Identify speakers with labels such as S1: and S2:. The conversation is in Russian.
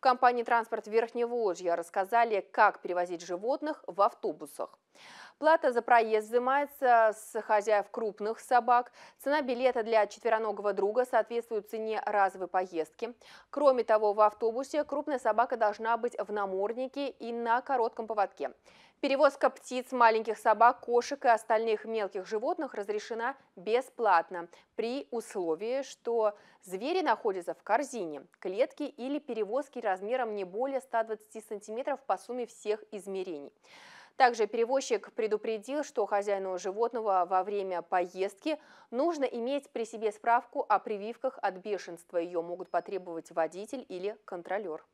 S1: В компании «Транспорт Верхневолжья» рассказали, как перевозить животных в автобусах. Плата за проезд взимается с хозяев крупных собак. Цена билета для четвероногого друга соответствует цене разовой поездки. Кроме того, в автобусе крупная собака должна быть в наморднике и на коротком поводке. Перевозка птиц, маленьких собак, кошек и остальных мелких животных разрешена бесплатно при условии, что звери находятся в корзине, клетке или перевозке размером не более 120 сантиметров по сумме всех измерений. Также перевозчик предупредил, что хозяину животного во время поездки нужно иметь при себе справку о прививках от бешенства. Ее могут потребовать водитель или контролер.